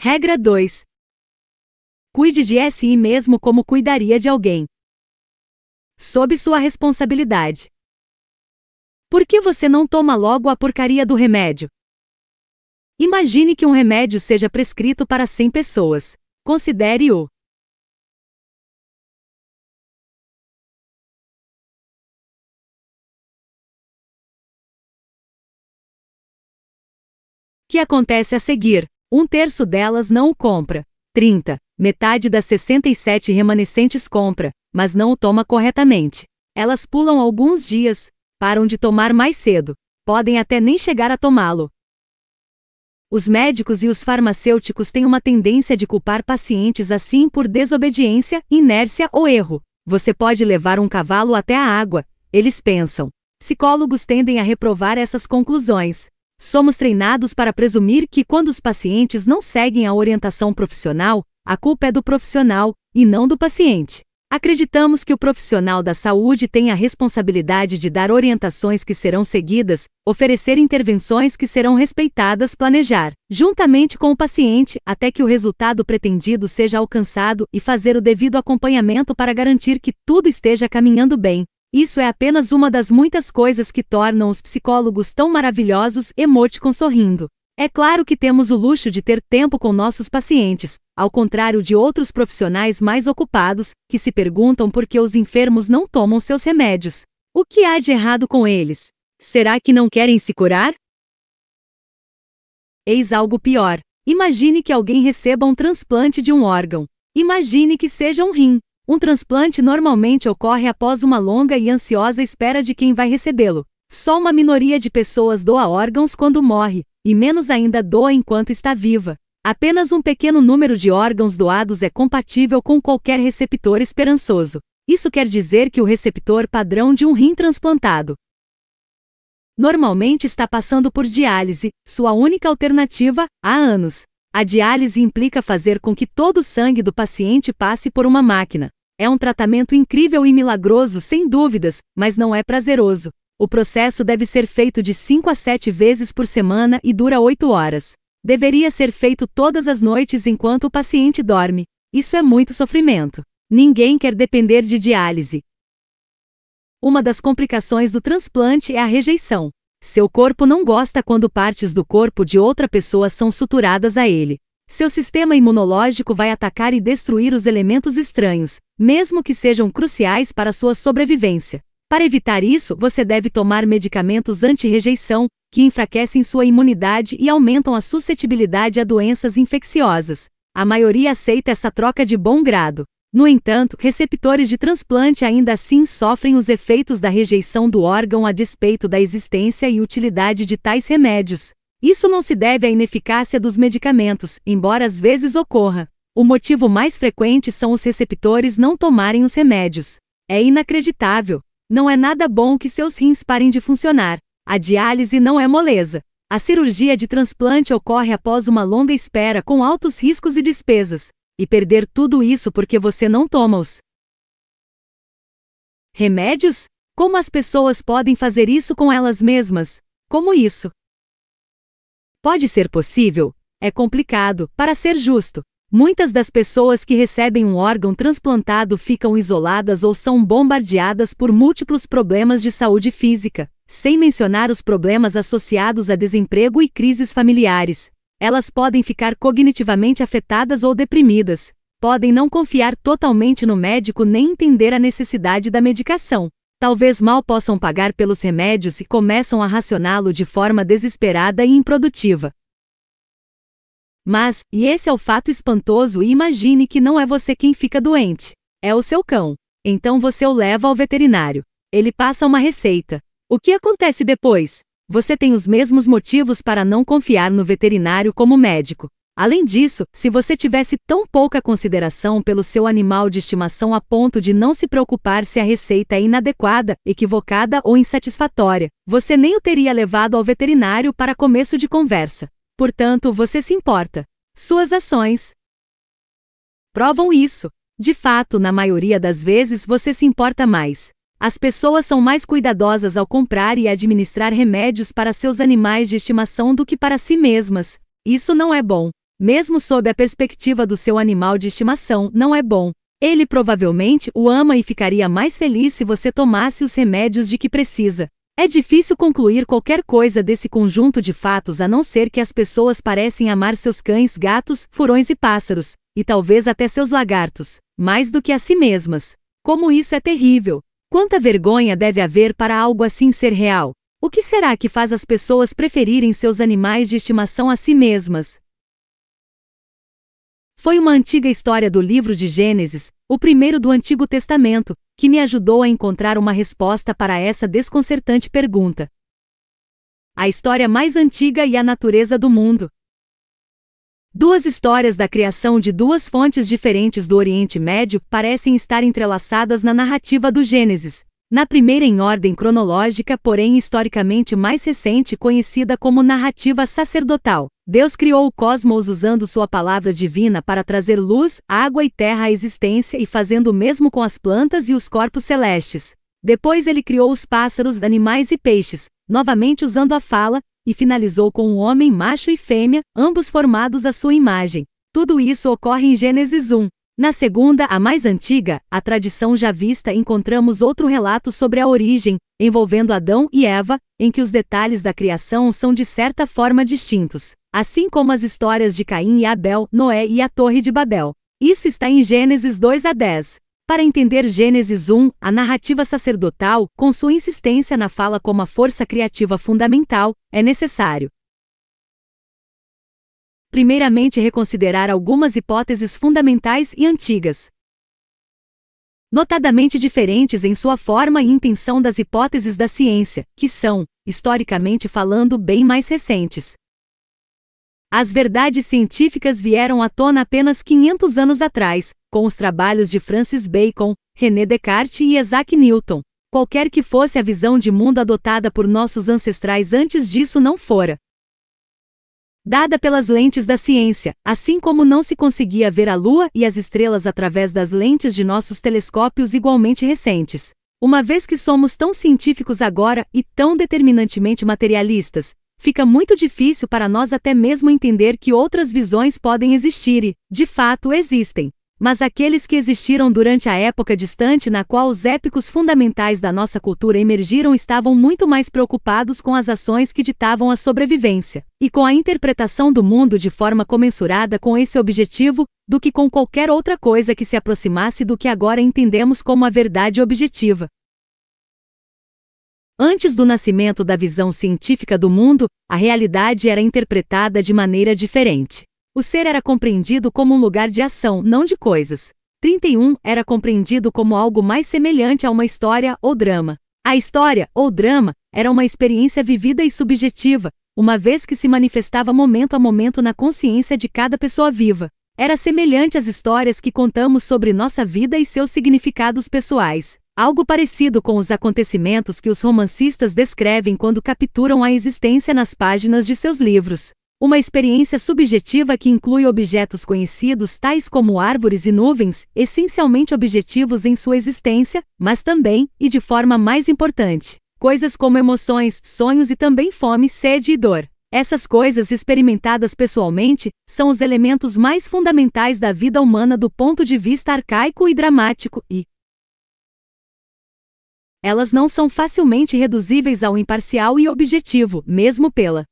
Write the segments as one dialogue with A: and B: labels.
A: Regra 2. Cuide de si mesmo como cuidaria de alguém. Sob sua responsabilidade. Por que você não toma logo a porcaria do remédio? Imagine que um remédio seja prescrito para 100 pessoas. Considere-o. que acontece a seguir? Um terço delas não o compra. 30. Metade das 67 remanescentes compra, mas não o toma corretamente. Elas pulam alguns dias, param de tomar mais cedo, podem até nem chegar a tomá-lo. Os médicos e os farmacêuticos têm uma tendência de culpar pacientes assim por desobediência, inércia ou erro. Você pode levar um cavalo até a água, eles pensam. Psicólogos tendem a reprovar essas conclusões. Somos treinados para presumir que quando os pacientes não seguem a orientação profissional, a culpa é do profissional e não do paciente. Acreditamos que o profissional da saúde tem a responsabilidade de dar orientações que serão seguidas, oferecer intervenções que serão respeitadas, planejar, juntamente com o paciente, até que o resultado pretendido seja alcançado e fazer o devido acompanhamento para garantir que tudo esteja caminhando bem, isso é apenas uma das muitas coisas que tornam os psicólogos tão maravilhosos, com sorrindo. É claro que temos o luxo de ter tempo com nossos pacientes, ao contrário de outros profissionais mais ocupados, que se perguntam por que os enfermos não tomam seus remédios. O que há de errado com eles? Será que não querem se curar? Eis algo pior. Imagine que alguém receba um transplante de um órgão. Imagine que seja um rim. Um transplante normalmente ocorre após uma longa e ansiosa espera de quem vai recebê-lo. Só uma minoria de pessoas doa órgãos quando morre, e menos ainda doa enquanto está viva. Apenas um pequeno número de órgãos doados é compatível com qualquer receptor esperançoso. Isso quer dizer que o receptor padrão de um rim transplantado normalmente está passando por diálise, sua única alternativa, há anos. A diálise implica fazer com que todo o sangue do paciente passe por uma máquina. É um tratamento incrível e milagroso, sem dúvidas, mas não é prazeroso. O processo deve ser feito de 5 a 7 vezes por semana e dura 8 horas. Deveria ser feito todas as noites enquanto o paciente dorme. Isso é muito sofrimento. Ninguém quer depender de diálise. Uma das complicações do transplante é a rejeição. Seu corpo não gosta quando partes do corpo de outra pessoa são suturadas a ele. Seu sistema imunológico vai atacar e destruir os elementos estranhos, mesmo que sejam cruciais para sua sobrevivência. Para evitar isso, você deve tomar medicamentos anti-rejeição, que enfraquecem sua imunidade e aumentam a suscetibilidade a doenças infecciosas. A maioria aceita essa troca de bom grado. No entanto, receptores de transplante ainda assim sofrem os efeitos da rejeição do órgão a despeito da existência e utilidade de tais remédios. Isso não se deve à ineficácia dos medicamentos, embora às vezes ocorra. O motivo mais frequente são os receptores não tomarem os remédios. É inacreditável. Não é nada bom que seus rins parem de funcionar. A diálise não é moleza. A cirurgia de transplante ocorre após uma longa espera com altos riscos e despesas. E perder tudo isso porque você não toma-os. Remédios? Como as pessoas podem fazer isso com elas mesmas? Como isso? Pode ser possível? É complicado, para ser justo, Muitas das pessoas que recebem um órgão transplantado ficam isoladas ou são bombardeadas por múltiplos problemas de saúde física, sem mencionar os problemas associados a desemprego e crises familiares. Elas podem ficar cognitivamente afetadas ou deprimidas, podem não confiar totalmente no médico nem entender a necessidade da medicação. Talvez mal possam pagar pelos remédios e começam a racioná-lo de forma desesperada e improdutiva. Mas, e esse é o fato espantoso, e imagine que não é você quem fica doente. É o seu cão. Então você o leva ao veterinário. Ele passa uma receita. O que acontece depois? Você tem os mesmos motivos para não confiar no veterinário como médico. Além disso, se você tivesse tão pouca consideração pelo seu animal de estimação a ponto de não se preocupar se a receita é inadequada, equivocada ou insatisfatória, você nem o teria levado ao veterinário para começo de conversa. Portanto, você se importa. Suas ações provam isso. De fato, na maioria das vezes você se importa mais. As pessoas são mais cuidadosas ao comprar e administrar remédios para seus animais de estimação do que para si mesmas. Isso não é bom. Mesmo sob a perspectiva do seu animal de estimação, não é bom. Ele provavelmente o ama e ficaria mais feliz se você tomasse os remédios de que precisa. É difícil concluir qualquer coisa desse conjunto de fatos a não ser que as pessoas parecem amar seus cães, gatos, furões e pássaros, e talvez até seus lagartos, mais do que a si mesmas. Como isso é terrível! Quanta vergonha deve haver para algo assim ser real? O que será que faz as pessoas preferirem seus animais de estimação a si mesmas? Foi uma antiga história do livro de Gênesis, o primeiro do Antigo Testamento, que me ajudou a encontrar uma resposta para essa desconcertante pergunta. A história mais antiga e a natureza do mundo. Duas histórias da criação de duas fontes diferentes do Oriente Médio parecem estar entrelaçadas na narrativa do Gênesis, na primeira em ordem cronológica, porém historicamente mais recente, conhecida como narrativa sacerdotal. Deus criou o cosmos usando sua palavra divina para trazer luz, água e terra à existência e fazendo o mesmo com as plantas e os corpos celestes. Depois ele criou os pássaros, animais e peixes, novamente usando a fala, e finalizou com o um homem macho e fêmea, ambos formados à sua imagem. Tudo isso ocorre em Gênesis 1. Na segunda, a mais antiga, a tradição já vista, encontramos outro relato sobre a origem, envolvendo Adão e Eva, em que os detalhes da criação são de certa forma distintos, assim como as histórias de Caim e Abel, Noé e a Torre de Babel. Isso está em Gênesis 2 a 10. Para entender Gênesis 1, a narrativa sacerdotal, com sua insistência na fala como a força criativa fundamental, é necessário primeiramente reconsiderar algumas hipóteses fundamentais e antigas, notadamente diferentes em sua forma e intenção das hipóteses da ciência, que são, historicamente falando, bem mais recentes. As verdades científicas vieram à tona apenas 500 anos atrás, com os trabalhos de Francis Bacon, René Descartes e Isaac Newton. Qualquer que fosse a visão de mundo adotada por nossos ancestrais antes disso não fora, dada pelas lentes da ciência, assim como não se conseguia ver a Lua e as estrelas através das lentes de nossos telescópios igualmente recentes. Uma vez que somos tão científicos agora e tão determinantemente materialistas, fica muito difícil para nós até mesmo entender que outras visões podem existir e, de fato, existem mas aqueles que existiram durante a época distante na qual os épicos fundamentais da nossa cultura emergiram estavam muito mais preocupados com as ações que ditavam a sobrevivência, e com a interpretação do mundo de forma comensurada com esse objetivo, do que com qualquer outra coisa que se aproximasse do que agora entendemos como a verdade objetiva. Antes do nascimento da visão científica do mundo, a realidade era interpretada de maneira diferente. O ser era compreendido como um lugar de ação, não de coisas. 31 era compreendido como algo mais semelhante a uma história ou drama. A história, ou drama, era uma experiência vivida e subjetiva, uma vez que se manifestava momento a momento na consciência de cada pessoa viva. Era semelhante às histórias que contamos sobre nossa vida e seus significados pessoais, algo parecido com os acontecimentos que os romancistas descrevem quando capturam a existência nas páginas de seus livros. Uma experiência subjetiva que inclui objetos conhecidos tais como árvores e nuvens, essencialmente objetivos em sua existência, mas também, e de forma mais importante, coisas como emoções, sonhos e também fome, sede e dor. Essas coisas experimentadas pessoalmente são os elementos mais fundamentais da vida humana do ponto de vista arcaico e dramático, e elas não são facilmente reduzíveis ao imparcial e objetivo, mesmo pela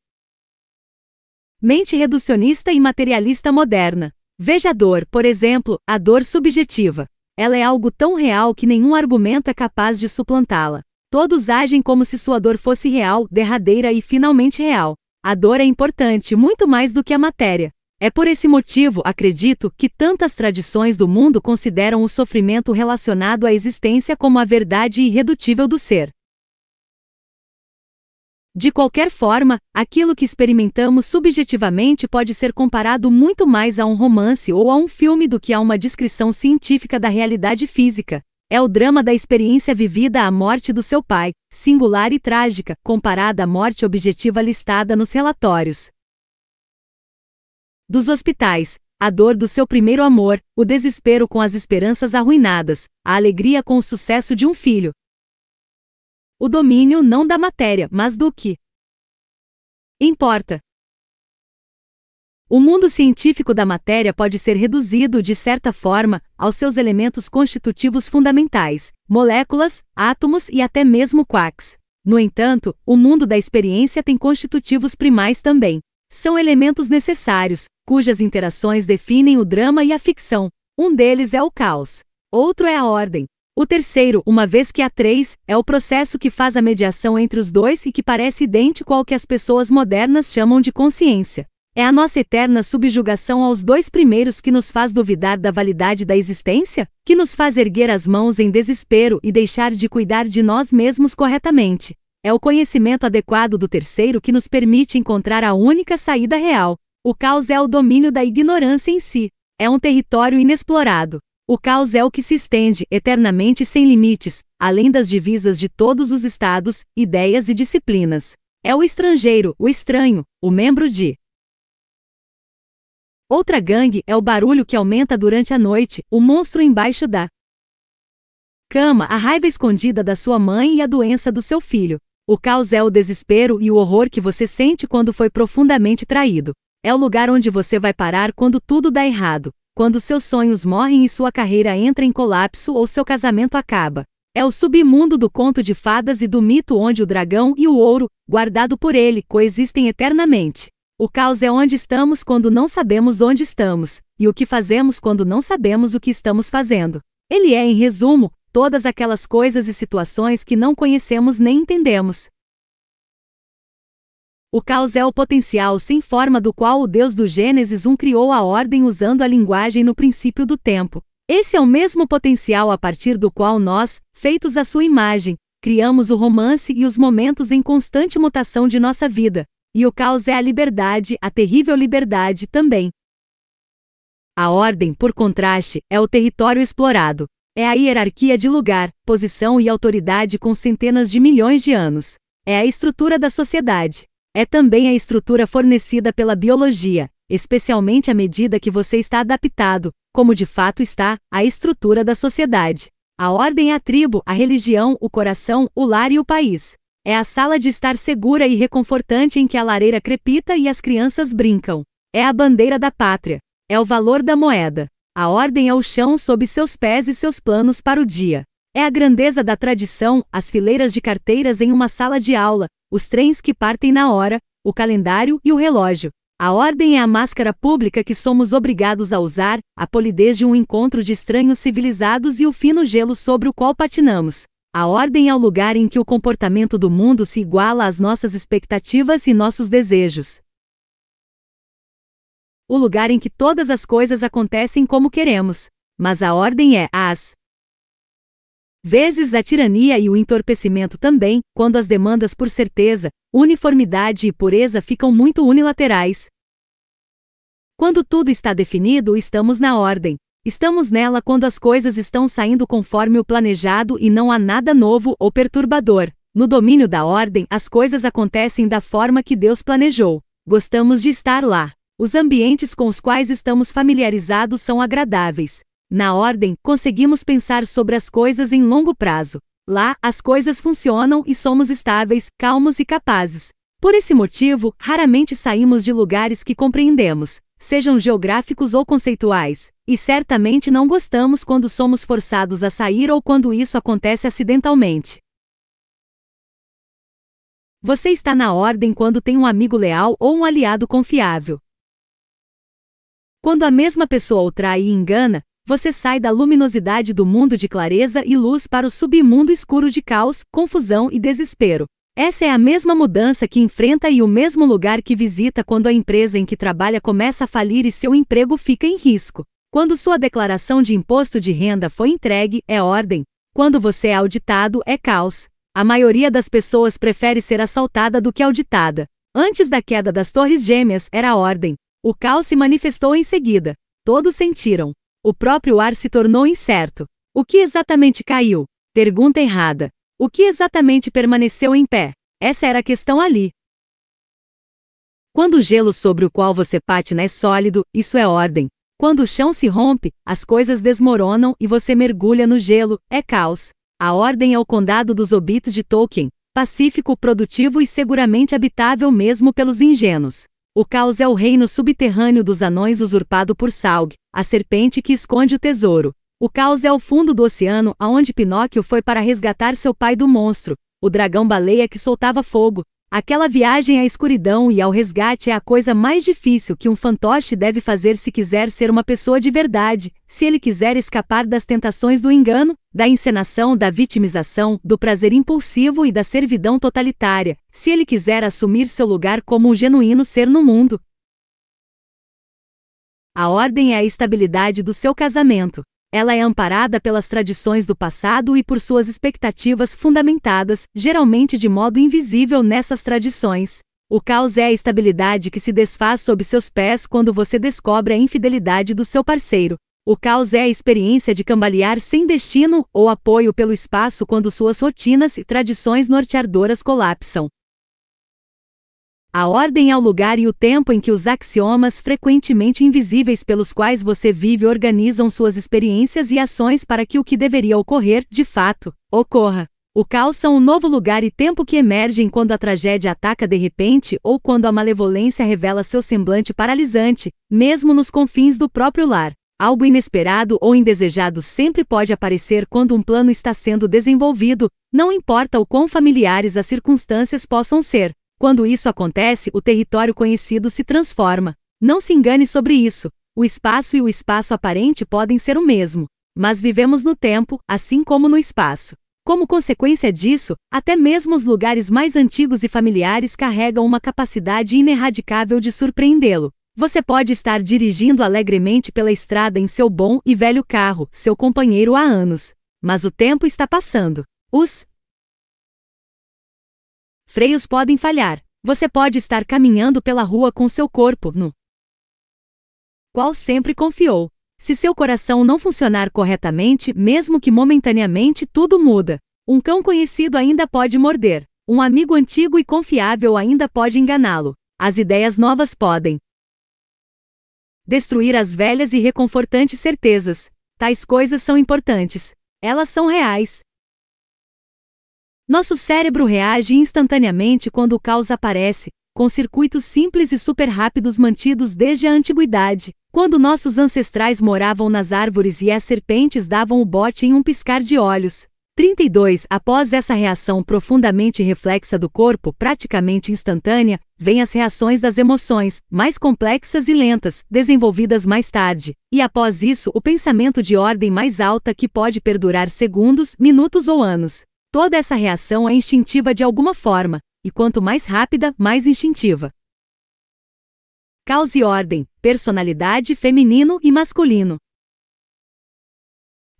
A: Mente reducionista e materialista moderna. Veja a dor, por exemplo, a dor subjetiva. Ela é algo tão real que nenhum argumento é capaz de suplantá-la. Todos agem como se sua dor fosse real, derradeira e finalmente real. A dor é importante muito mais do que a matéria. É por esse motivo, acredito, que tantas tradições do mundo consideram o sofrimento relacionado à existência como a verdade irredutível do ser. De qualquer forma, aquilo que experimentamos subjetivamente pode ser comparado muito mais a um romance ou a um filme do que a uma descrição científica da realidade física. É o drama da experiência vivida à morte do seu pai, singular e trágica, comparada à morte objetiva listada nos relatórios. Dos hospitais, a dor do seu primeiro amor, o desespero com as esperanças arruinadas, a alegria com o sucesso de um filho, o domínio não da matéria, mas do que importa. O mundo científico da matéria pode ser reduzido, de certa forma, aos seus elementos constitutivos fundamentais, moléculas, átomos e até mesmo quarks. No entanto, o mundo da experiência tem constitutivos primais também. São elementos necessários, cujas interações definem o drama e a ficção. Um deles é o caos, outro é a ordem, o terceiro, uma vez que há três, é o processo que faz a mediação entre os dois e que parece idêntico ao que as pessoas modernas chamam de consciência. É a nossa eterna subjugação aos dois primeiros que nos faz duvidar da validade da existência, que nos faz erguer as mãos em desespero e deixar de cuidar de nós mesmos corretamente. É o conhecimento adequado do terceiro que nos permite encontrar a única saída real. O caos é o domínio da ignorância em si. É um território inexplorado. O caos é o que se estende eternamente sem limites, além das divisas de todos os estados, ideias e disciplinas. É o estrangeiro, o estranho, o membro de. Outra gangue é o barulho que aumenta durante a noite, o monstro embaixo da cama, a raiva escondida da sua mãe e a doença do seu filho. O caos é o desespero e o horror que você sente quando foi profundamente traído. É o lugar onde você vai parar quando tudo dá errado quando seus sonhos morrem e sua carreira entra em colapso ou seu casamento acaba. É o submundo do conto de fadas e do mito onde o dragão e o ouro, guardado por ele, coexistem eternamente. O caos é onde estamos quando não sabemos onde estamos, e o que fazemos quando não sabemos o que estamos fazendo. Ele é, em resumo, todas aquelas coisas e situações que não conhecemos nem entendemos. O caos é o potencial sem forma do qual o Deus do Gênesis 1 criou a ordem usando a linguagem no princípio do tempo. Esse é o mesmo potencial a partir do qual nós, feitos à sua imagem, criamos o romance e os momentos em constante mutação de nossa vida. E o caos é a liberdade, a terrível liberdade também. A ordem, por contraste, é o território explorado. É a hierarquia de lugar, posição e autoridade com centenas de milhões de anos. É a estrutura da sociedade. É também a estrutura fornecida pela biologia, especialmente à medida que você está adaptado, como de fato está, à estrutura da sociedade. A ordem, é a tribo, a religião, o coração, o lar e o país. É a sala de estar segura e reconfortante em que a lareira crepita e as crianças brincam. É a bandeira da pátria. É o valor da moeda. A ordem é o chão sob seus pés e seus planos para o dia. É a grandeza da tradição, as fileiras de carteiras em uma sala de aula, os trens que partem na hora, o calendário e o relógio. A ordem é a máscara pública que somos obrigados a usar, a polidez de um encontro de estranhos civilizados e o fino gelo sobre o qual patinamos. A ordem é o lugar em que o comportamento do mundo se iguala às nossas expectativas e nossos desejos. O lugar em que todas as coisas acontecem como queremos. Mas a ordem é as vezes a tirania e o entorpecimento também, quando as demandas por certeza, uniformidade e pureza ficam muito unilaterais. Quando tudo está definido, estamos na ordem. Estamos nela quando as coisas estão saindo conforme o planejado e não há nada novo ou perturbador. No domínio da ordem, as coisas acontecem da forma que Deus planejou. Gostamos de estar lá. Os ambientes com os quais estamos familiarizados são agradáveis. Na ordem, conseguimos pensar sobre as coisas em longo prazo. Lá, as coisas funcionam e somos estáveis, calmos e capazes. Por esse motivo, raramente saímos de lugares que compreendemos, sejam geográficos ou conceituais, e certamente não gostamos quando somos forçados a sair ou quando isso acontece acidentalmente. Você está na ordem quando tem um amigo leal ou um aliado confiável. Quando a mesma pessoa o trai e engana, você sai da luminosidade do mundo de clareza e luz para o submundo escuro de caos, confusão e desespero. Essa é a mesma mudança que enfrenta e o mesmo lugar que visita quando a empresa em que trabalha começa a falir e seu emprego fica em risco. Quando sua declaração de imposto de renda foi entregue, é ordem. Quando você é auditado, é caos. A maioria das pessoas prefere ser assaltada do que auditada. Antes da queda das Torres Gêmeas, era ordem. O caos se manifestou em seguida. Todos sentiram. O próprio ar se tornou incerto. O que exatamente caiu? Pergunta errada. O que exatamente permaneceu em pé? Essa era a questão ali. Quando o gelo sobre o qual você patina é sólido, isso é ordem. Quando o chão se rompe, as coisas desmoronam e você mergulha no gelo, é caos. A ordem é o condado dos hobbits de Tolkien, pacífico, produtivo e seguramente habitável mesmo pelos ingênuos. O caos é o reino subterrâneo dos anões usurpado por Salg, a serpente que esconde o tesouro. O caos é o fundo do oceano aonde Pinóquio foi para resgatar seu pai do monstro, o dragão baleia que soltava fogo, Aquela viagem à escuridão e ao resgate é a coisa mais difícil que um fantoche deve fazer se quiser ser uma pessoa de verdade, se ele quiser escapar das tentações do engano, da encenação, da vitimização, do prazer impulsivo e da servidão totalitária, se ele quiser assumir seu lugar como um genuíno ser no mundo. A ordem é a estabilidade do seu casamento. Ela é amparada pelas tradições do passado e por suas expectativas fundamentadas, geralmente de modo invisível nessas tradições. O caos é a estabilidade que se desfaz sob seus pés quando você descobre a infidelidade do seu parceiro. O caos é a experiência de cambalear sem destino ou apoio pelo espaço quando suas rotinas e tradições norteadoras colapsam. A ordem ao lugar e o tempo em que os axiomas frequentemente invisíveis pelos quais você vive organizam suas experiências e ações para que o que deveria ocorrer, de fato, ocorra. O caos são o novo lugar e tempo que emergem quando a tragédia ataca de repente ou quando a malevolência revela seu semblante paralisante, mesmo nos confins do próprio lar. Algo inesperado ou indesejado sempre pode aparecer quando um plano está sendo desenvolvido, não importa o quão familiares as circunstâncias possam ser. Quando isso acontece, o território conhecido se transforma. Não se engane sobre isso. O espaço e o espaço aparente podem ser o mesmo, mas vivemos no tempo, assim como no espaço. Como consequência disso, até mesmo os lugares mais antigos e familiares carregam uma capacidade inerradicável de surpreendê-lo. Você pode estar dirigindo alegremente pela estrada em seu bom e velho carro, seu companheiro há anos, mas o tempo está passando. Os Freios podem falhar. Você pode estar caminhando pela rua com seu corpo no qual sempre confiou. Se seu coração não funcionar corretamente, mesmo que momentaneamente, tudo muda. Um cão conhecido ainda pode morder. Um amigo antigo e confiável ainda pode enganá-lo. As ideias novas podem destruir as velhas e reconfortantes certezas. Tais coisas são importantes. Elas são reais, nosso cérebro reage instantaneamente quando o caos aparece, com circuitos simples e super rápidos mantidos desde a antiguidade. Quando nossos ancestrais moravam nas árvores e as serpentes davam o bote em um piscar de olhos. 32. Após essa reação profundamente reflexa do corpo, praticamente instantânea, vêm as reações das emoções, mais complexas e lentas, desenvolvidas mais tarde. E após isso, o pensamento de ordem mais alta que pode perdurar segundos, minutos ou anos. Toda essa reação é instintiva de alguma forma, e quanto mais rápida, mais instintiva. Caos e ordem, personalidade feminino e masculino.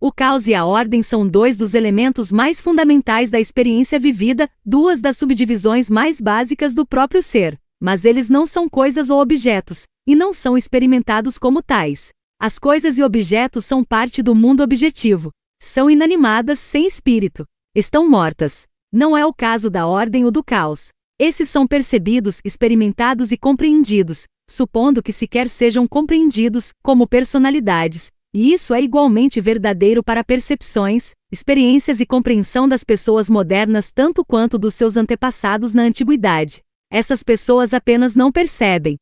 A: O caos e a ordem são dois dos elementos mais fundamentais da experiência vivida, duas das subdivisões mais básicas do próprio ser. Mas eles não são coisas ou objetos, e não são experimentados como tais. As coisas e objetos são parte do mundo objetivo. São inanimadas sem espírito estão mortas. Não é o caso da ordem ou do caos. Esses são percebidos, experimentados e compreendidos, supondo que sequer sejam compreendidos como personalidades, e isso é igualmente verdadeiro para percepções, experiências e compreensão das pessoas modernas tanto quanto dos seus antepassados na antiguidade. Essas pessoas apenas não percebem,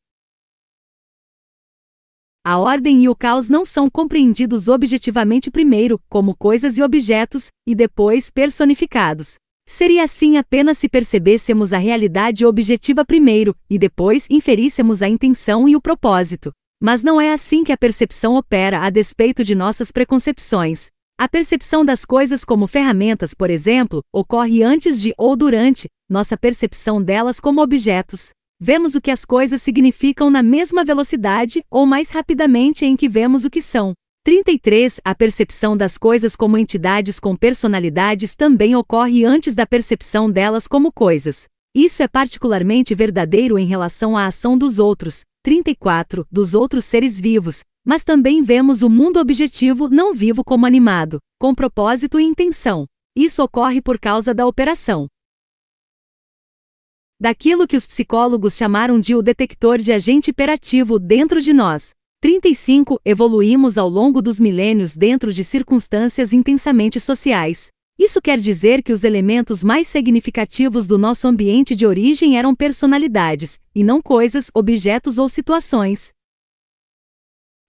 A: a ordem e o caos não são compreendidos objetivamente primeiro, como coisas e objetos, e depois personificados. Seria assim apenas se percebêssemos a realidade objetiva primeiro, e depois inferíssemos a intenção e o propósito. Mas não é assim que a percepção opera a despeito de nossas preconcepções. A percepção das coisas como ferramentas, por exemplo, ocorre antes de ou durante nossa percepção delas como objetos vemos o que as coisas significam na mesma velocidade ou mais rapidamente em que vemos o que são. 33. A percepção das coisas como entidades com personalidades também ocorre antes da percepção delas como coisas. Isso é particularmente verdadeiro em relação à ação dos outros. 34. Dos outros seres vivos, mas também vemos o mundo objetivo não vivo como animado, com propósito e intenção. Isso ocorre por causa da operação daquilo que os psicólogos chamaram de o detector de agente hiperativo dentro de nós. 35. Evoluímos ao longo dos milênios dentro de circunstâncias intensamente sociais. Isso quer dizer que os elementos mais significativos do nosso ambiente de origem eram personalidades, e não coisas, objetos ou situações.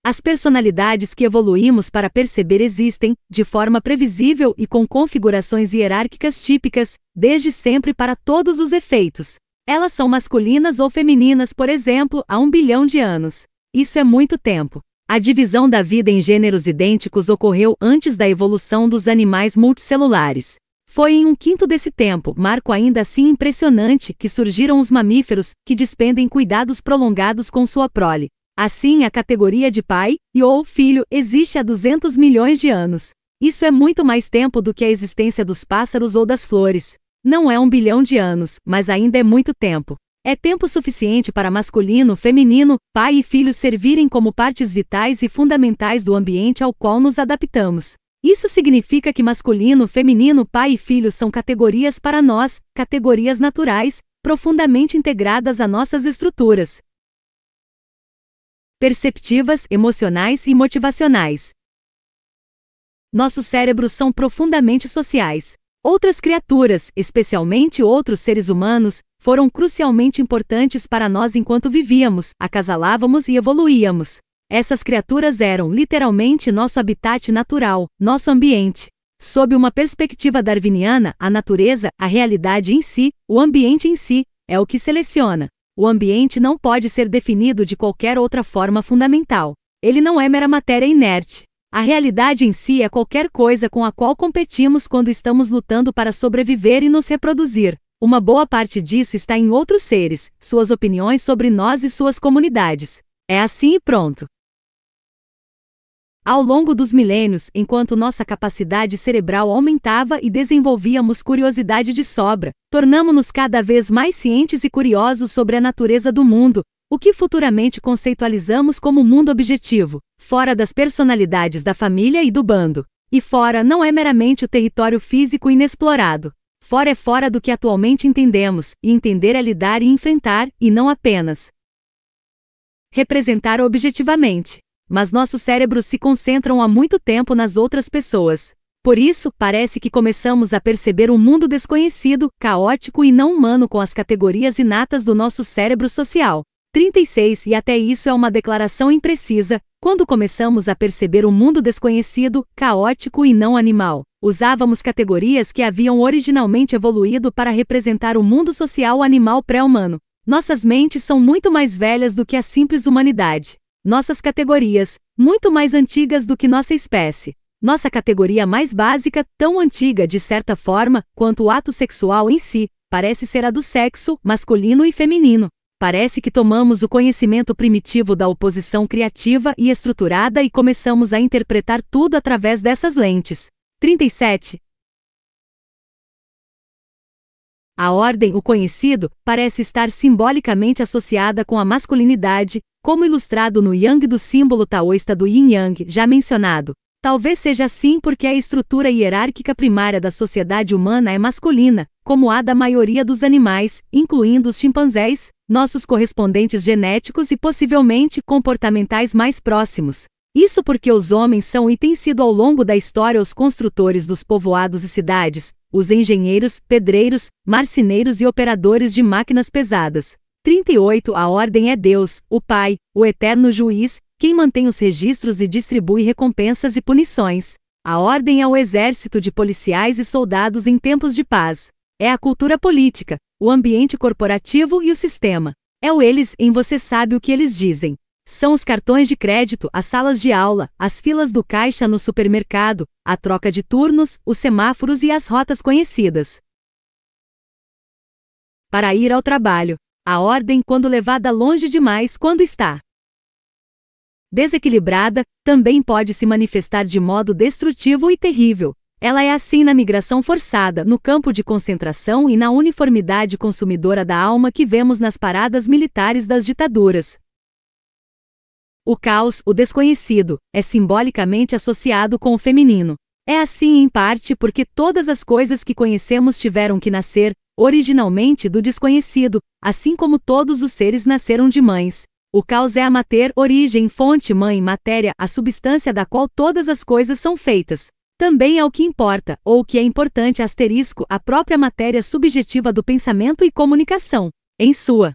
A: As personalidades que evoluímos para perceber existem, de forma previsível e com configurações hierárquicas típicas, desde sempre para todos os efeitos. Elas são masculinas ou femininas, por exemplo, há um bilhão de anos. Isso é muito tempo. A divisão da vida em gêneros idênticos ocorreu antes da evolução dos animais multicelulares. Foi em um quinto desse tempo, marco ainda assim impressionante, que surgiram os mamíferos, que despendem cuidados prolongados com sua prole, Assim, a categoria de pai e ou filho existe há 200 milhões de anos. Isso é muito mais tempo do que a existência dos pássaros ou das flores. Não é um bilhão de anos, mas ainda é muito tempo. É tempo suficiente para masculino, feminino, pai e filho servirem como partes vitais e fundamentais do ambiente ao qual nos adaptamos. Isso significa que masculino, feminino, pai e filho são categorias para nós, categorias naturais, profundamente integradas a nossas estruturas perceptivas, emocionais e motivacionais. Nossos cérebros são profundamente sociais. Outras criaturas, especialmente outros seres humanos, foram crucialmente importantes para nós enquanto vivíamos, acasalávamos e evoluíamos. Essas criaturas eram literalmente nosso habitat natural, nosso ambiente. Sob uma perspectiva darwiniana, a natureza, a realidade em si, o ambiente em si, é o que seleciona. O ambiente não pode ser definido de qualquer outra forma fundamental. Ele não é mera matéria inerte. A realidade em si é qualquer coisa com a qual competimos quando estamos lutando para sobreviver e nos reproduzir. Uma boa parte disso está em outros seres, suas opiniões sobre nós e suas comunidades. É assim e pronto. Ao longo dos milênios, enquanto nossa capacidade cerebral aumentava e desenvolvíamos curiosidade de sobra, tornamos-nos cada vez mais cientes e curiosos sobre a natureza do mundo, o que futuramente conceitualizamos como mundo objetivo, fora das personalidades da família e do bando. E fora não é meramente o território físico inexplorado. Fora é fora do que atualmente entendemos, e entender é lidar e enfrentar, e não apenas representar objetivamente. Mas nossos cérebros se concentram há muito tempo nas outras pessoas. Por isso, parece que começamos a perceber um mundo desconhecido, caótico e não humano com as categorias inatas do nosso cérebro social. 36 e até isso é uma declaração imprecisa, quando começamos a perceber um mundo desconhecido, caótico e não animal. Usávamos categorias que haviam originalmente evoluído para representar o mundo social animal pré-humano. Nossas mentes são muito mais velhas do que a simples humanidade. Nossas categorias, muito mais antigas do que nossa espécie. Nossa categoria mais básica, tão antiga de certa forma quanto o ato sexual em si, parece ser a do sexo masculino e feminino. Parece que tomamos o conhecimento primitivo da oposição criativa e estruturada e começamos a interpretar tudo através dessas lentes. 37. A ordem, o conhecido, parece estar simbolicamente associada com a masculinidade, como ilustrado no yang do símbolo taoísta do yin yang, já mencionado. Talvez seja assim porque a estrutura hierárquica primária da sociedade humana é masculina, como a da maioria dos animais, incluindo os chimpanzés, nossos correspondentes genéticos e possivelmente comportamentais mais próximos. Isso porque os homens são e têm sido ao longo da história os construtores dos povoados e cidades, os engenheiros, pedreiros, marceneiros e operadores de máquinas pesadas. 38 A ordem é Deus, o Pai, o eterno juiz, quem mantém os registros e distribui recompensas e punições. A ordem é o exército de policiais e soldados em tempos de paz. É a cultura política, o ambiente corporativo e o sistema. É o eles em você sabe o que eles dizem. São os cartões de crédito, as salas de aula, as filas do caixa no supermercado, a troca de turnos, os semáforos e as rotas conhecidas. Para ir ao trabalho, a ordem quando levada longe demais quando está desequilibrada também pode se manifestar de modo destrutivo e terrível. Ela é assim na migração forçada, no campo de concentração e na uniformidade consumidora da alma que vemos nas paradas militares das ditaduras. O caos, o desconhecido, é simbolicamente associado com o feminino. É assim em parte porque todas as coisas que conhecemos tiveram que nascer, originalmente do desconhecido, assim como todos os seres nasceram de mães. O caos é a mater, origem, fonte, mãe, matéria, a substância da qual todas as coisas são feitas. Também é o que importa, ou o que é importante, asterisco, a própria matéria subjetiva do pensamento e comunicação, em sua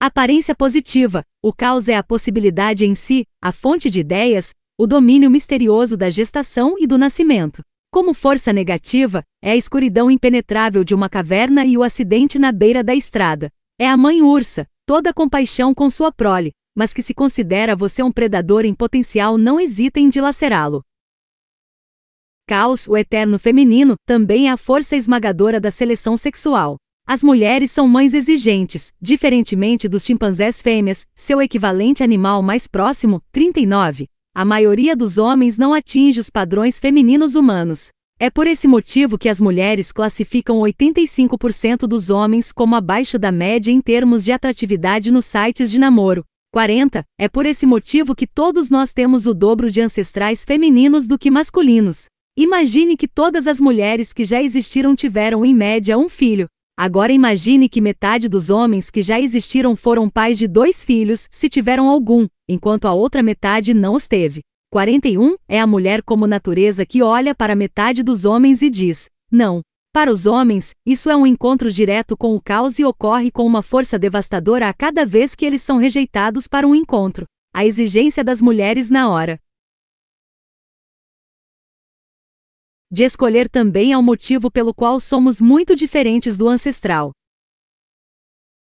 A: aparência positiva, o caos é a possibilidade em si, a fonte de ideias, o domínio misterioso da gestação e do nascimento. Como força negativa, é a escuridão impenetrável de uma caverna e o acidente na beira da estrada. É a mãe ursa, toda compaixão com sua prole, mas que se considera você um predador em potencial não hesita em dilacerá-lo. Caos, o eterno feminino, também é a força esmagadora da seleção sexual. As mulheres são mães exigentes, diferentemente dos chimpanzés fêmeas, seu equivalente animal mais próximo, 39. A maioria dos homens não atinge os padrões femininos humanos. É por esse motivo que as mulheres classificam 85% dos homens como abaixo da média em termos de atratividade nos sites de namoro. 40. É por esse motivo que todos nós temos o dobro de ancestrais femininos do que masculinos. Imagine que todas as mulheres que já existiram tiveram, em média, um filho. Agora imagine que metade dos homens que já existiram foram pais de dois filhos, se tiveram algum, enquanto a outra metade não os teve. 41 é a mulher como natureza que olha para metade dos homens e diz: Não. Para os homens, isso é um encontro direto com o caos e ocorre com uma força devastadora a cada vez que eles são rejeitados para um encontro. A exigência das mulheres na hora. de escolher também é o motivo pelo qual somos muito diferentes do ancestral.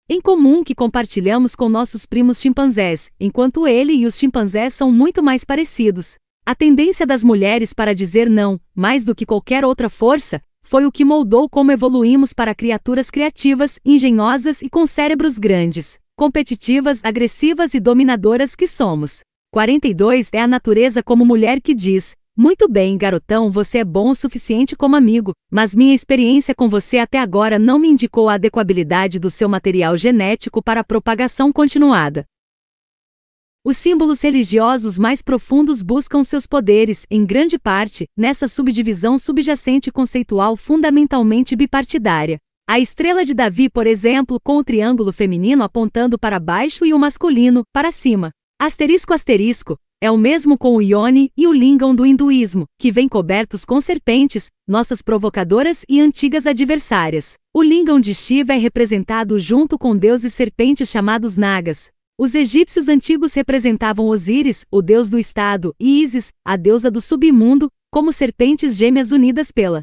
A: Em comum que compartilhamos com nossos primos chimpanzés, enquanto ele e os chimpanzés são muito mais parecidos. A tendência das mulheres para dizer não, mais do que qualquer outra força, foi o que moldou como evoluímos para criaturas criativas, engenhosas e com cérebros grandes, competitivas, agressivas e dominadoras que somos. 42 é a natureza como mulher que diz: muito bem, garotão, você é bom o suficiente como amigo, mas minha experiência com você até agora não me indicou a adequabilidade do seu material genético para a propagação continuada. Os símbolos religiosos mais profundos buscam seus poderes, em grande parte, nessa subdivisão subjacente conceitual fundamentalmente bipartidária. A estrela de Davi, por exemplo, com o triângulo feminino apontando para baixo e o masculino, para cima. Asterisco asterisco, é o mesmo com o Yoni e o Lingam do hinduísmo, que vêm cobertos com serpentes, nossas provocadoras e antigas adversárias. O Lingam de Shiva é representado junto com deuses serpentes chamados Nagas. Os egípcios antigos representavam Osíris, o deus do Estado, e Isis, a deusa do submundo, como serpentes gêmeas unidas pela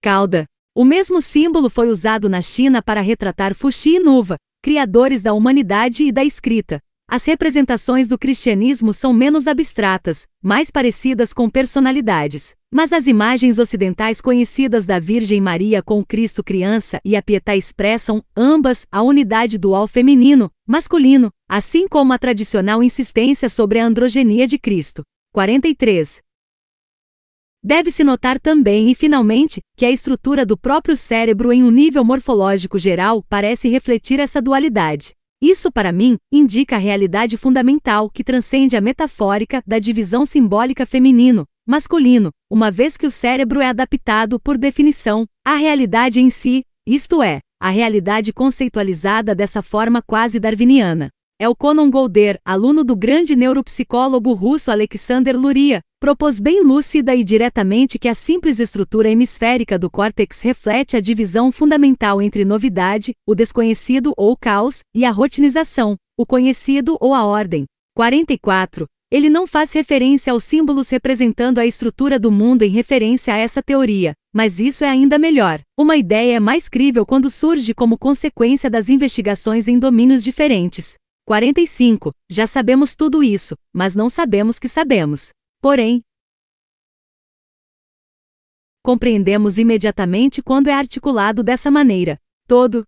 A: cauda. O mesmo símbolo foi usado na China para retratar Fuxi e Nuva, criadores da humanidade e da escrita. As representações do cristianismo são menos abstratas, mais parecidas com personalidades. Mas as imagens ocidentais conhecidas da Virgem Maria com Cristo criança e a Pietà expressam, ambas, a unidade dual feminino, masculino, assim como a tradicional insistência sobre a androgenia de Cristo. 43. Deve-se notar também e finalmente que a estrutura do próprio cérebro em um nível morfológico geral parece refletir essa dualidade. Isso, para mim, indica a realidade fundamental que transcende a metafórica da divisão simbólica feminino, masculino, uma vez que o cérebro é adaptado, por definição, à realidade em si, isto é, à realidade conceitualizada dessa forma quase darwiniana. É o Conan Golder, aluno do grande neuropsicólogo russo Alexander Luria, propôs bem lúcida e diretamente que a simples estrutura hemisférica do córtex reflete a divisão fundamental entre novidade, o desconhecido ou caos, e a rotinização, o conhecido ou a ordem. 44. Ele não faz referência aos símbolos representando a estrutura do mundo em referência a essa teoria, mas isso é ainda melhor. Uma ideia é mais crível quando surge como consequência das investigações em domínios diferentes. 45. Já sabemos tudo isso, mas não sabemos que sabemos. Porém, compreendemos imediatamente quando é articulado dessa maneira. Todo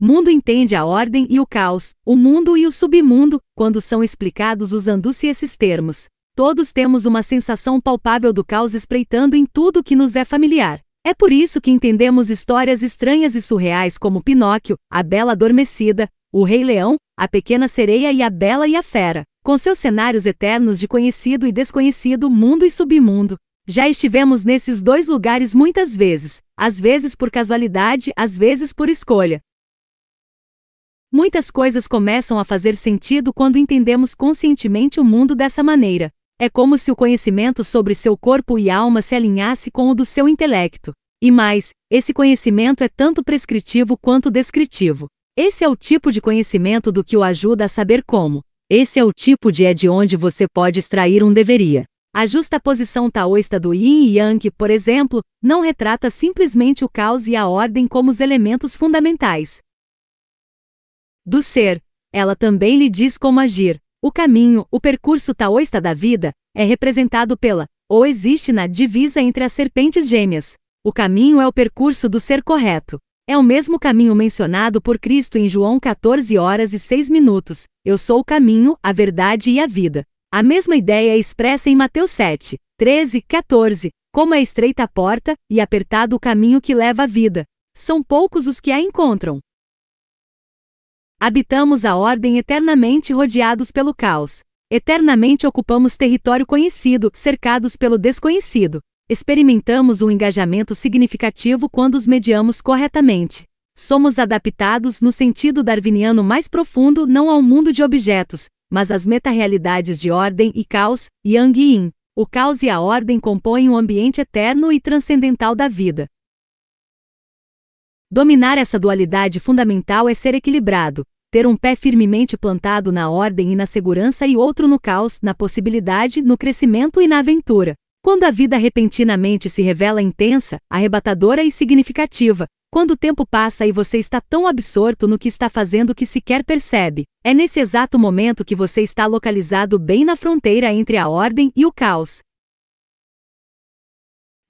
A: mundo entende a ordem e o caos, o mundo e o submundo, quando são explicados usando-se esses termos. Todos temos uma sensação palpável do caos espreitando em tudo que nos é familiar. É por isso que entendemos histórias estranhas e surreais como Pinóquio, A Bela Adormecida, O Rei Leão, A Pequena Sereia e A Bela e a Fera com seus cenários eternos de conhecido e desconhecido, mundo e submundo. Já estivemos nesses dois lugares muitas vezes, às vezes por casualidade, às vezes por escolha. Muitas coisas começam a fazer sentido quando entendemos conscientemente o mundo dessa maneira. É como se o conhecimento sobre seu corpo e alma se alinhasse com o do seu intelecto. E mais, esse conhecimento é tanto prescritivo quanto descritivo. Esse é o tipo de conhecimento do que o ajuda a saber como, esse é o tipo de é de onde você pode extrair um deveria. A justaposição taoísta tá do yin e yang, por exemplo, não retrata simplesmente o caos e a ordem como os elementos fundamentais do ser. Ela também lhe diz como agir. O caminho, o percurso taoísta tá da vida, é representado pela ou existe na divisa entre as serpentes gêmeas. O caminho é o percurso do ser correto. É o mesmo caminho mencionado por Cristo em João 14 horas e 6 minutos. Eu sou o caminho, a verdade e a vida. A mesma ideia é expressa em Mateus 7, 13, 14, como é estreita a porta e apertado o caminho que leva à vida. São poucos os que a encontram. Habitamos a ordem eternamente rodeados pelo caos. Eternamente ocupamos território conhecido, cercados pelo desconhecido. Experimentamos um engajamento significativo quando os mediamos corretamente. Somos adaptados no sentido darwiniano mais profundo não ao mundo de objetos, mas às meta-realidades de ordem e caos, Yang e Yin. O caos e a ordem compõem o um ambiente eterno e transcendental da vida. Dominar essa dualidade fundamental é ser equilibrado, ter um pé firmemente plantado na ordem e na segurança e outro no caos, na possibilidade, no crescimento e na aventura. Quando a vida repentinamente se revela intensa, arrebatadora e significativa, quando o tempo passa e você está tão absorto no que está fazendo que sequer percebe, é nesse exato momento que você está localizado bem na fronteira entre a ordem e o caos.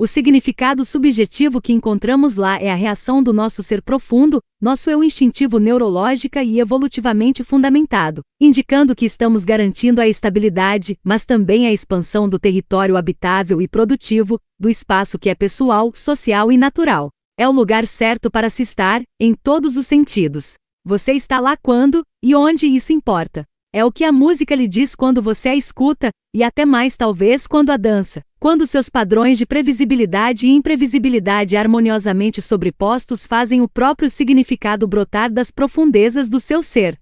A: O significado subjetivo que encontramos lá é a reação do nosso ser profundo, nosso eu instintivo neurológica e evolutivamente fundamentado, indicando que estamos garantindo a estabilidade, mas também a expansão do território habitável e produtivo, do espaço que é pessoal, social e natural. É o lugar certo para se estar, em todos os sentidos. Você está lá quando e onde isso importa. É o que a música lhe diz quando você a escuta, e até mais talvez quando a dança quando seus padrões de previsibilidade e imprevisibilidade harmoniosamente sobrepostos fazem o próprio significado brotar das profundezas do seu ser.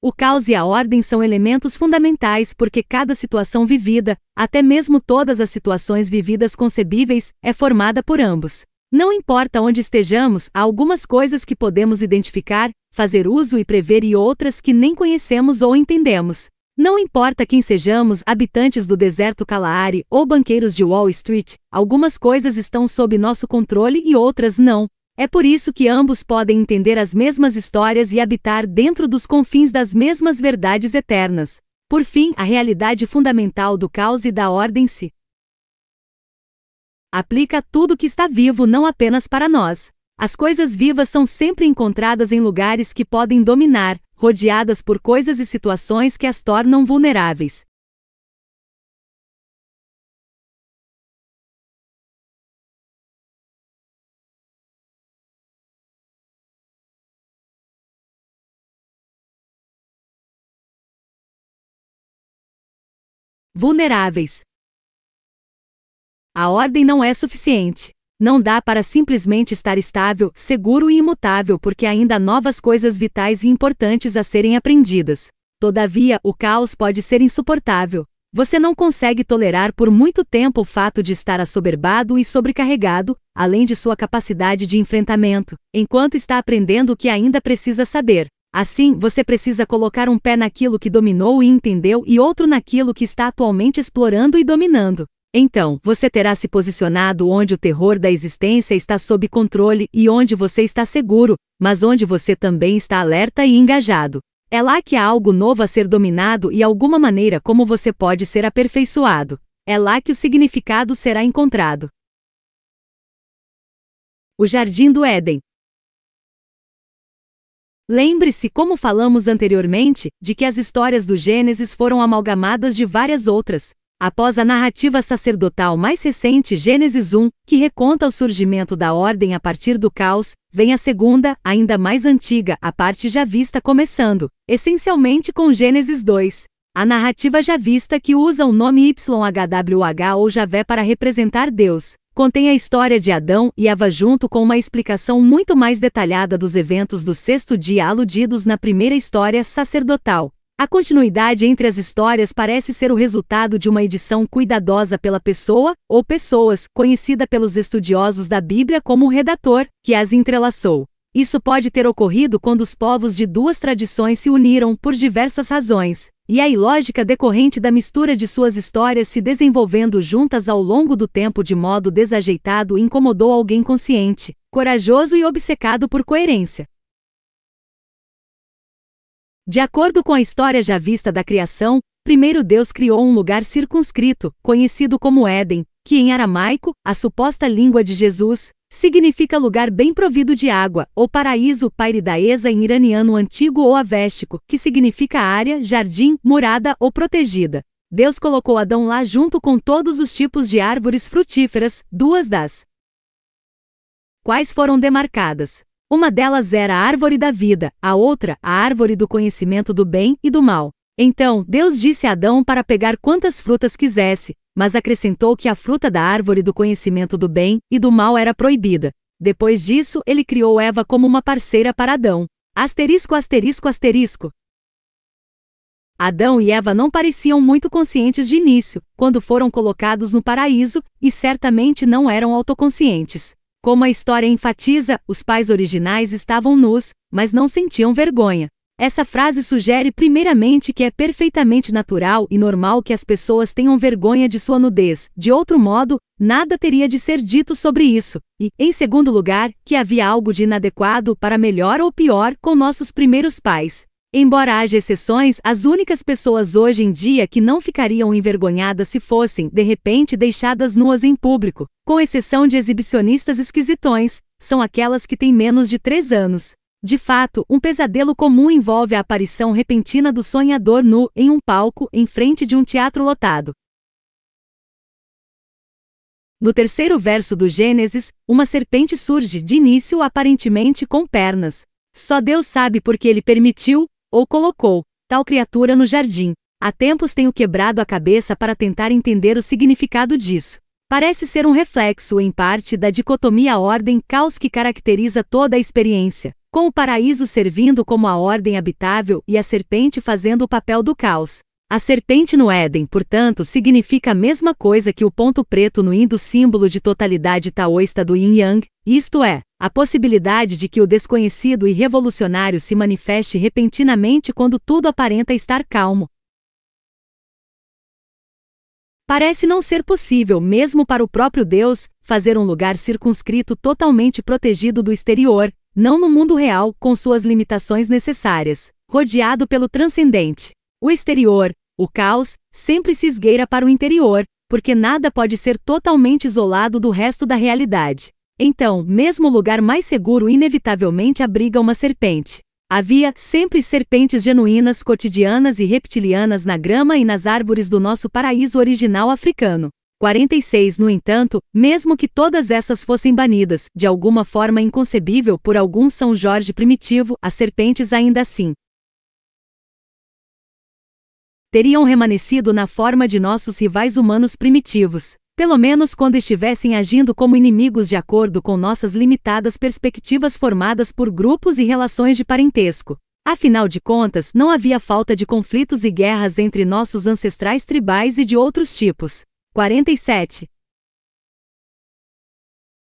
A: O caos e a ordem são elementos fundamentais porque cada situação vivida, até mesmo todas as situações vividas concebíveis, é formada por ambos. Não importa onde estejamos, há algumas coisas que podemos identificar, fazer uso e prever e outras que nem conhecemos ou entendemos. Não importa quem sejamos, habitantes do deserto Kalahari ou banqueiros de Wall Street, algumas coisas estão sob nosso controle e outras não. É por isso que ambos podem entender as mesmas histórias e habitar dentro dos confins das mesmas verdades eternas. Por fim, a realidade fundamental do caos e da ordem se aplica a tudo que está vivo, não apenas para nós. As coisas vivas são sempre encontradas em lugares que podem dominar, rodeadas por coisas e situações que as tornam vulneráveis. Vulneráveis. A ordem não é suficiente. Não dá para simplesmente estar estável, seguro e imutável porque ainda há novas coisas vitais e importantes a serem aprendidas. Todavia, o caos pode ser insuportável. Você não consegue tolerar por muito tempo o fato de estar assoberbado e sobrecarregado, além de sua capacidade de enfrentamento, enquanto está aprendendo o que ainda precisa saber. Assim, você precisa colocar um pé naquilo que dominou e entendeu e outro naquilo que está atualmente explorando e dominando. Então, você terá se posicionado onde o terror da existência está sob controle e onde você está seguro, mas onde você também está alerta e engajado. É lá que há algo novo a ser dominado e alguma maneira como você pode ser aperfeiçoado. É lá que o significado será encontrado. O Jardim do Éden. Lembre-se, como falamos anteriormente, de que as histórias do Gênesis foram amalgamadas de várias outras, após a narrativa sacerdotal mais recente Gênesis 1, que reconta o surgimento da ordem a partir do caos, vem a segunda, ainda mais antiga, a parte já vista começando, essencialmente com Gênesis 2. A narrativa já vista que usa o nome YHWH ou Javé para representar Deus, contém a história de Adão e Eva junto com uma explicação muito mais detalhada dos eventos do sexto dia aludidos na primeira história sacerdotal, a continuidade entre as histórias parece ser o resultado de uma edição cuidadosa pela pessoa, ou pessoas, conhecida pelos estudiosos da Bíblia como o redator, que as entrelaçou. Isso pode ter ocorrido quando os povos de duas tradições se uniram por diversas razões, e a ilógica decorrente da mistura de suas histórias se desenvolvendo juntas ao longo do tempo de modo desajeitado incomodou alguém consciente, corajoso e obcecado por coerência. De acordo com a história já vista da criação, primeiro Deus criou um lugar circunscrito, conhecido como Éden, que em aramaico, a suposta língua de Jesus, significa lugar bem provido de água, ou paraíso pairidaesa em iraniano antigo ou avéstico, que significa área, jardim, morada ou protegida. Deus colocou Adão lá junto com todos os tipos de árvores frutíferas, duas das quais foram demarcadas. Uma delas era a árvore da vida, a outra, a árvore do conhecimento do bem e do mal. Então, Deus disse a Adão para pegar quantas frutas quisesse, mas acrescentou que a fruta da árvore do conhecimento do bem e do mal era proibida. Depois disso, ele criou Eva como uma parceira para Adão. Asterisco, asterisco, asterisco. Adão e Eva não pareciam muito conscientes de início, quando foram colocados no paraíso, e certamente não eram autoconscientes. Como a história enfatiza, os pais originais estavam nus, mas não sentiam vergonha. Essa frase sugere, primeiramente, que é perfeitamente natural e normal que as pessoas tenham vergonha de sua nudez, de outro modo, nada teria de ser dito sobre isso, e, em segundo lugar, que havia algo de inadequado para melhor ou pior com nossos primeiros pais. Embora haja exceções, as únicas pessoas hoje em dia que não ficariam envergonhadas se fossem, de repente, deixadas nuas em público, com exceção de exibicionistas esquisitões, são aquelas que têm menos de 3 anos. De fato, um pesadelo comum envolve a aparição repentina do sonhador nu em um palco em frente de um teatro lotado. No terceiro verso do Gênesis, uma serpente surge, de início aparentemente com pernas. Só Deus sabe por que ele permitiu, ou colocou, tal criatura no jardim. Há tempos tenho quebrado a cabeça para tentar entender o significado disso. Parece ser um reflexo, em parte, da dicotomia ordem-caos que caracteriza toda a experiência, com o paraíso servindo como a ordem habitável e a serpente fazendo o papel do caos. A serpente no Éden, portanto, significa a mesma coisa que o ponto preto no Indo, símbolo de totalidade taoísta do Yin Yang, isto é, a possibilidade de que o desconhecido e revolucionário se manifeste repentinamente quando tudo aparenta estar calmo. Parece não ser possível, mesmo para o próprio Deus, fazer um lugar circunscrito totalmente protegido do exterior, não no mundo real, com suas limitações necessárias, rodeado pelo transcendente. O exterior, o caos sempre se esgueira para o interior, porque nada pode ser totalmente isolado do resto da realidade. Então, mesmo o lugar mais seguro inevitavelmente abriga uma serpente. Havia sempre serpentes genuínas, cotidianas e reptilianas na grama e nas árvores do nosso paraíso original africano. 46, no entanto, mesmo que todas essas fossem banidas, de alguma forma inconcebível por algum São Jorge primitivo, as serpentes ainda assim teriam remanescido na forma de nossos rivais humanos primitivos, pelo menos quando estivessem agindo como inimigos de acordo com nossas limitadas perspectivas formadas por grupos e relações de parentesco. Afinal de contas, não havia falta de conflitos e guerras entre nossos ancestrais tribais e de outros tipos. 47.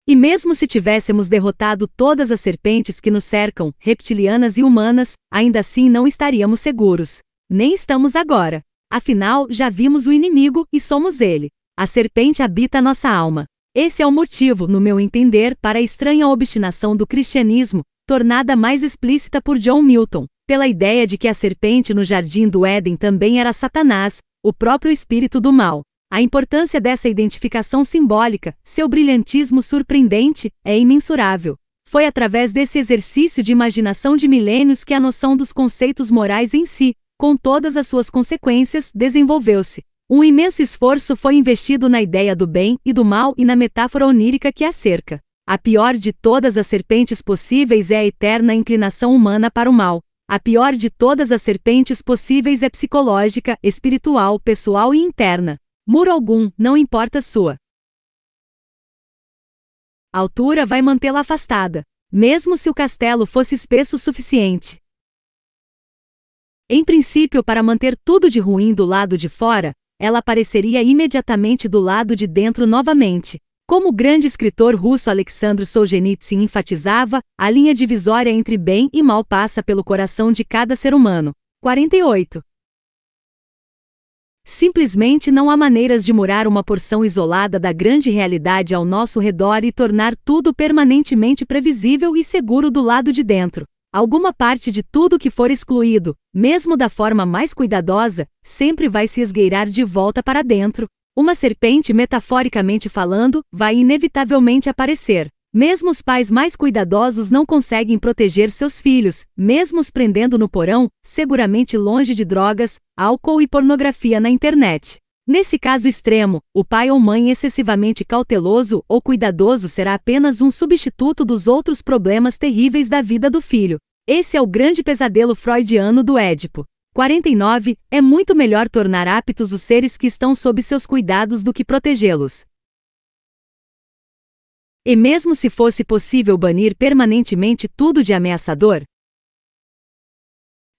A: E mesmo se tivéssemos derrotado todas as serpentes que nos cercam, reptilianas e humanas, ainda assim não estaríamos seguros. Nem estamos agora. Afinal, já vimos o inimigo e somos ele. A serpente habita nossa alma. Esse é o motivo, no meu entender, para a estranha obstinação do cristianismo, tornada mais explícita por John Milton, pela ideia de que a serpente no jardim do Éden também era Satanás, o próprio espírito do mal. A importância dessa identificação simbólica, seu brilhantismo surpreendente, é imensurável. Foi através desse exercício de imaginação de milênios que a noção dos conceitos morais em si, com todas as suas consequências, desenvolveu-se. Um imenso esforço foi investido na ideia do bem e do mal e na metáfora onírica que a cerca. A pior de todas as serpentes possíveis é a eterna inclinação humana para o mal. A pior de todas as serpentes possíveis é psicológica, espiritual, pessoal e interna. Muro algum, não importa sua. A altura vai mantê-la afastada, mesmo se o castelo fosse espesso o suficiente. Em princípio, para manter tudo de ruim do lado de fora, ela apareceria imediatamente do lado de dentro novamente. Como o grande escritor russo Alexandre Solzhenitsyn enfatizava, a linha divisória entre bem e mal passa pelo coração de cada ser humano. 48. Simplesmente não há maneiras de murar uma porção isolada da grande realidade ao nosso redor e tornar tudo permanentemente previsível e seguro do lado de dentro. Alguma parte de tudo que for excluído, mesmo da forma mais cuidadosa, sempre vai se esgueirar de volta para dentro. Uma serpente, metaforicamente falando, vai inevitavelmente aparecer. Mesmo os pais mais cuidadosos não conseguem proteger seus filhos, mesmo os prendendo no porão, seguramente longe de drogas, álcool e pornografia na internet. Nesse caso extremo, o pai ou mãe excessivamente cauteloso ou cuidadoso será apenas um substituto dos outros problemas terríveis da vida do filho. Esse é o grande pesadelo freudiano do Édipo. 49. É muito melhor tornar aptos os seres que estão sob seus cuidados do que protegê-los. E mesmo se fosse possível banir permanentemente tudo de ameaçador,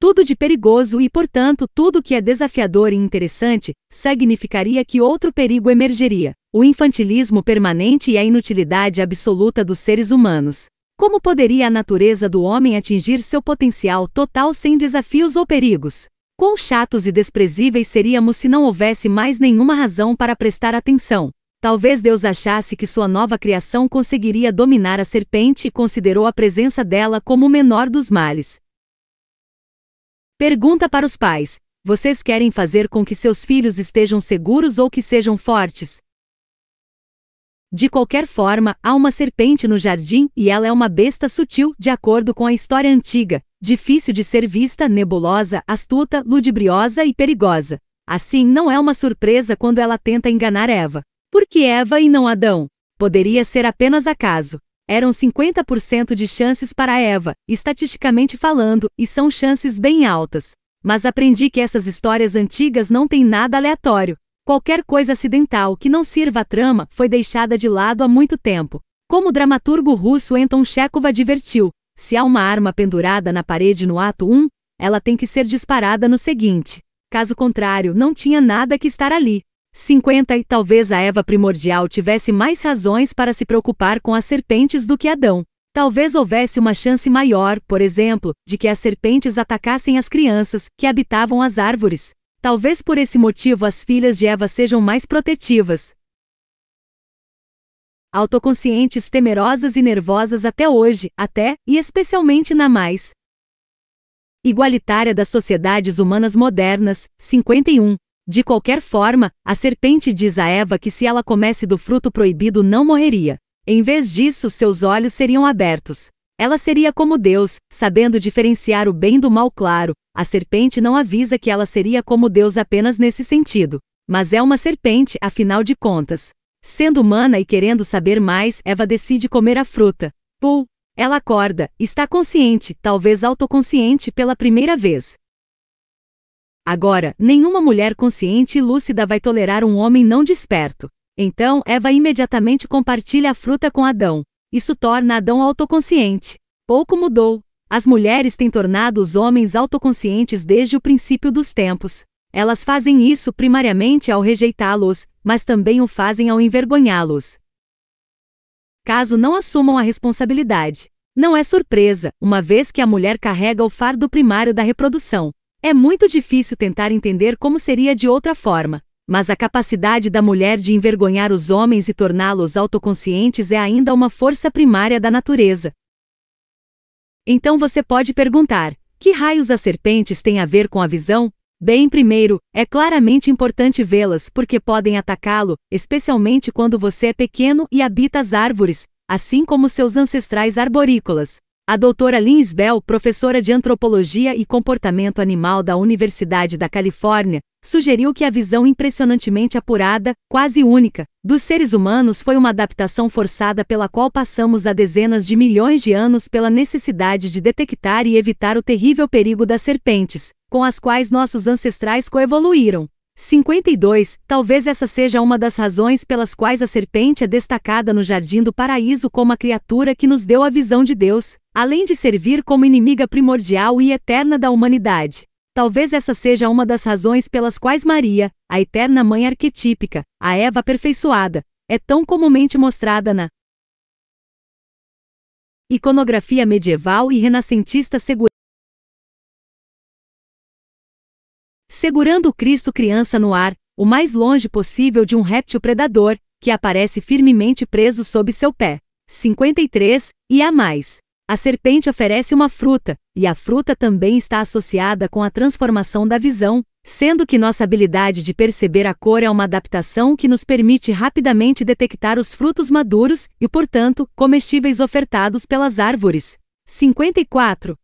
A: tudo de perigoso e, portanto, tudo que é desafiador e interessante, significaria que outro perigo emergeria: o infantilismo permanente e a inutilidade absoluta dos seres humanos. Como poderia a natureza do homem atingir seu potencial total sem desafios ou perigos? Quão chatos e desprezíveis seríamos se não houvesse mais nenhuma razão para prestar atenção? Talvez Deus achasse que sua nova criação conseguiria dominar a serpente e considerou a presença dela como o menor dos males. Pergunta para os pais: vocês querem fazer com que seus filhos estejam seguros ou que sejam fortes? De qualquer forma, há uma serpente no jardim e ela é uma besta sutil, de acordo com a história antiga, difícil de ser vista, nebulosa, astuta, ludibriosa e perigosa. Assim, não é uma surpresa quando ela tenta enganar Eva. Por que Eva e não Adão? Poderia ser apenas acaso eram 50% de chances para Eva, estatisticamente falando, e são chances bem altas. Mas aprendi que essas histórias antigas não têm nada aleatório. Qualquer coisa acidental que não sirva à trama foi deixada de lado há muito tempo. Como o dramaturgo russo Anton Chekhov advertiu, se há uma arma pendurada na parede no ato 1, ela tem que ser disparada no seguinte. Caso contrário, não tinha nada que estar ali. 50 E talvez a Eva primordial tivesse mais razões para se preocupar com as serpentes do que Adão. Talvez houvesse uma chance maior, por exemplo, de que as serpentes atacassem as crianças que habitavam as árvores. Talvez por esse motivo as filhas de Eva sejam mais protetivas. Autoconscientes temerosas e nervosas até hoje, até, e especialmente na mais igualitária das sociedades humanas modernas, 51. De qualquer forma, a serpente diz a Eva que se ela comesse do fruto proibido não morreria. Em vez disso, seus olhos seriam abertos. Ela seria como Deus, sabendo diferenciar o bem do mal claro. A serpente não avisa que ela seria como Deus apenas nesse sentido. Mas é uma serpente, afinal de contas. Sendo humana e querendo saber mais, Eva decide comer a fruta. Pum! Ela acorda, está consciente, talvez autoconsciente pela primeira vez. Agora, nenhuma mulher consciente e lúcida vai tolerar um homem não desperto. Então, Eva imediatamente compartilha a fruta com Adão. Isso torna Adão autoconsciente. Pouco mudou. As mulheres têm tornado os homens autoconscientes desde o princípio dos tempos. Elas fazem isso primariamente ao rejeitá-los, mas também o fazem ao envergonhá-los. Caso não assumam a responsabilidade. Não é surpresa, uma vez que a mulher carrega o fardo primário da reprodução. É muito difícil tentar entender como seria de outra forma, mas a capacidade da mulher de envergonhar os homens e torná-los autoconscientes é ainda uma força primária da natureza. Então você pode perguntar: que raios as serpentes têm a ver com a visão? Bem, primeiro, é claramente importante vê-las porque podem atacá-lo, especialmente quando você é pequeno e habita as árvores, assim como seus ancestrais arborícolas. A doutora Liz Bell, professora de Antropologia e Comportamento Animal da Universidade da Califórnia, sugeriu que a visão impressionantemente apurada, quase única, dos seres humanos foi uma adaptação forçada pela qual passamos há dezenas de milhões de anos pela necessidade de detectar e evitar o terrível perigo das serpentes, com as quais nossos ancestrais coevoluíram. 52. Talvez essa seja uma das razões pelas quais a serpente é destacada no Jardim do Paraíso como a criatura que nos deu a visão de Deus, além de servir como inimiga primordial e eterna da humanidade. Talvez essa seja uma das razões pelas quais Maria, a eterna mãe arquetípica, a Eva aperfeiçoada, é tão comumente mostrada na iconografia medieval e renascentista segura. segurando o Cristo criança no ar, o mais longe possível de um réptil predador, que aparece firmemente preso sob seu pé. 53. E a mais. A serpente oferece uma fruta, e a fruta também está associada com a transformação da visão, sendo que nossa habilidade de perceber a cor é uma adaptação que nos permite rapidamente detectar os frutos maduros e, portanto, comestíveis ofertados pelas árvores. 54.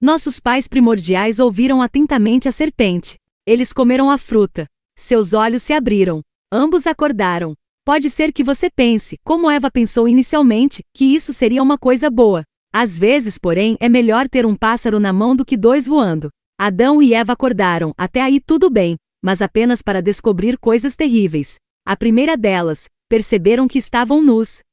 A: Nossos pais primordiais ouviram atentamente a serpente. Eles comeram a fruta. Seus olhos se abriram. Ambos acordaram. Pode ser que você pense, como Eva pensou inicialmente, que isso seria uma coisa boa. Às vezes, porém, é melhor ter um pássaro na mão do que dois voando. Adão e Eva acordaram, até aí tudo bem, mas apenas para descobrir coisas terríveis. A primeira delas, perceberam que estavam nus.